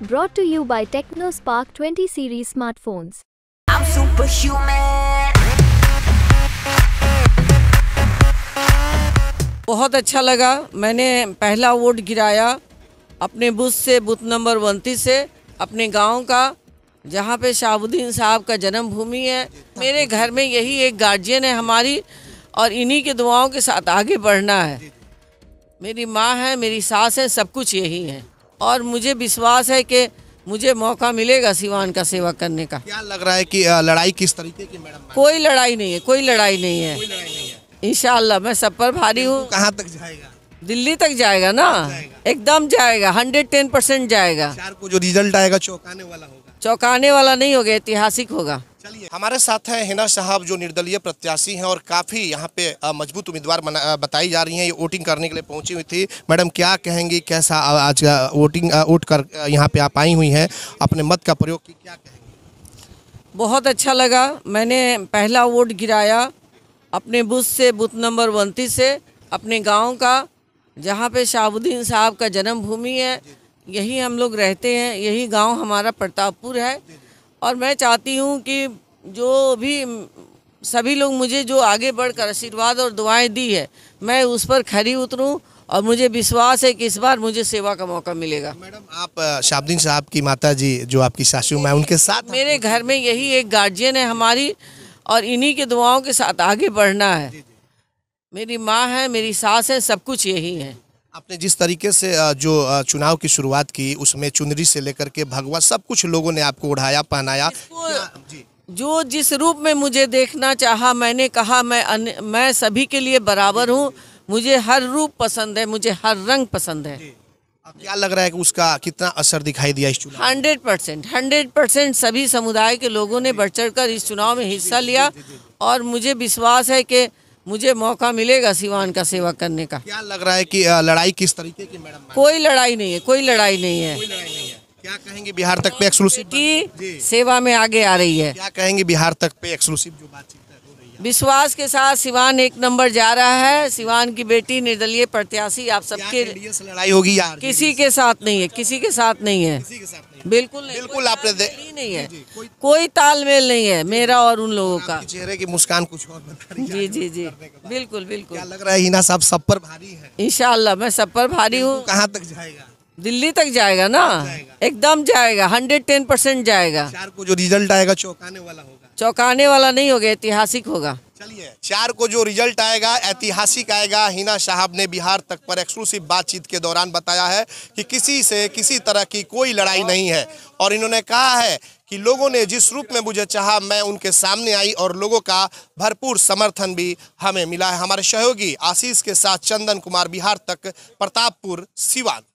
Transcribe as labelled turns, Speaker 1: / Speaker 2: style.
Speaker 1: brought to you by Spark 20 series smartphones.
Speaker 2: I'm superhuman. बहुत अच्छा लगा मैंने पहला वोट गिराया अपने बूथ से बूथ नंबर उनतीस से अपने गांव का जहां पे शाहबुद्दीन साहब का जन्म भूमि है मेरे घर में यही एक गार्जियन है हमारी और इन्हीं के दुआओं के साथ आगे बढ़ना है मेरी माँ है मेरी सास है सब कुछ यही है और मुझे विश्वास है कि मुझे मौका मिलेगा सिवान का सेवा करने का क्या
Speaker 1: लग रहा है कि लड़ाई किस तरीके की
Speaker 2: मैडम कोई लड़ाई नहीं है कोई लड़ाई नहीं है इनशाला मैं सब पर भारी हूँ कहाँ तक जाएगा दिल्ली तक जाएगा ना एकदम जाएगा हंड्रेड टेन परसेंट जाएगा
Speaker 1: को जो रिजल्ट आएगा चौंकाने वाला
Speaker 2: होगा चौंकाने वाला नहीं होगा ऐतिहासिक होगा
Speaker 1: चलिए हमारे साथ हैं हिना साहब जो निर्दलीय प्रत्याशी हैं और काफ़ी यहाँ पे मजबूत उम्मीदवार बताई जा रही हैं ये वोटिंग करने के लिए पहुँची हुई थी मैडम क्या कहेंगी कैसा आज वोटिंग वोट कर यहाँ पे आप आई हुई हैं अपने मत का प्रयोग की क्या
Speaker 2: कहेंगी बहुत अच्छा लगा मैंने पहला वोट गिराया अपने बूथ से बूथ नंबर उनतीस से अपने गाँव का जहाँ पे शाहबुद्दीन साहब का जन्मभूमि है यही हम लोग रहते हैं यही गांव हमारा प्रतापपुर है और मैं चाहती हूं कि जो भी सभी लोग मुझे जो आगे बढ़कर आशीर्वाद और दुआएं दी है मैं उस पर खरी उतरूं और मुझे विश्वास है कि इस बार मुझे सेवा का मौका मिलेगा मैडम
Speaker 1: आप शाब्दीन साहब की माता जी जो आपकी सासू मैं उनके साथ
Speaker 2: मेरे घर में यही एक गार्जियन है हमारी और इन्हीं के दुआओं के साथ आगे बढ़ना है मेरी माँ है मेरी सास है सब कुछ यही है
Speaker 1: आपने जिस तरीके से जो चुनाव की शुरुआत की उसमें चुनरी से लेकर के भगवा सब कुछ लोगों ने आपको उड़ाया पहनाया
Speaker 2: जो जिस रूप में मुझे देखना चाहा मैंने कहा मैं अन, मैं सभी के लिए बराबर हूँ मुझे हर रूप पसंद है मुझे हर रंग पसंद है
Speaker 1: क्या लग रहा है कि उसका कितना असर दिखाई दिया इस चुनाव
Speaker 2: हंड्रेड परसेंट हंड्रेड परसेंट सभी समुदाय के लोगों ने बढ़ चढ़ कर इस चुनाव में हिस्सा लिया और मुझे विश्वास है की मुझे मौका मिलेगा सिवान का सेवा करने का क्या
Speaker 1: लग रहा है कि लड़ाई किस तरीके की
Speaker 2: मैडम कोई लड़ाई नहीं है कोई लड़ाई नहीं है क्या कहेंगे बिहार तक पे एक्सक्लूसिव की सेवा में आगे आ रही है क्या कहेंगे बिहार तक पे एक्सक्लूसिव जो बातचीत विश्वास के साथ सिवान एक नंबर जा रहा है सिवान की बेटी निर्दलीय प्रत्याशी आप सबके
Speaker 1: लड़ाई होगी
Speaker 2: यार किसी के साथ नहीं है किसी के साथ नहीं है बिल्कुल नहीं
Speaker 1: बिल्कुल आप नहीं है
Speaker 2: कोई तालमेल नहीं है मेरा और उन लोगों का चेहरे की मुस्कान कुछ और जी जी जी बिल्कुल बिल्कुल लग रहा है हिना साहब सब पर भारी है इनशाला मैं सब पर भारी हूँ कहाँ तक जाएगा दिल्ली तक जाएगा ना हाँ, एकदम जाएगा हंड्रेड टेन परसेंट जाएगा चार
Speaker 1: को जो रिजल्ट आएगा चौंकाने वाला
Speaker 2: होगा चौंकाने वाला नहीं होगा ऐतिहासिक होगा
Speaker 1: चलिए चार को जो रिजल्ट आएगा ऐतिहासिक आएगा हिना साहब ने बिहार तक पर एक्सक्लूसिव बातचीत के दौरान बताया है कि किसी से किसी तरह की कोई लड़ाई नहीं है और इन्होंने कहा है कि लोगों ने जिस रूप में मुझे चाहा मैं उनके सामने आई और लोगों का भरपूर समर्थन भी हमें मिला है हमारे सहयोगी आशीष के साथ चंदन कुमार बिहार तक प्रतापपुर सिवान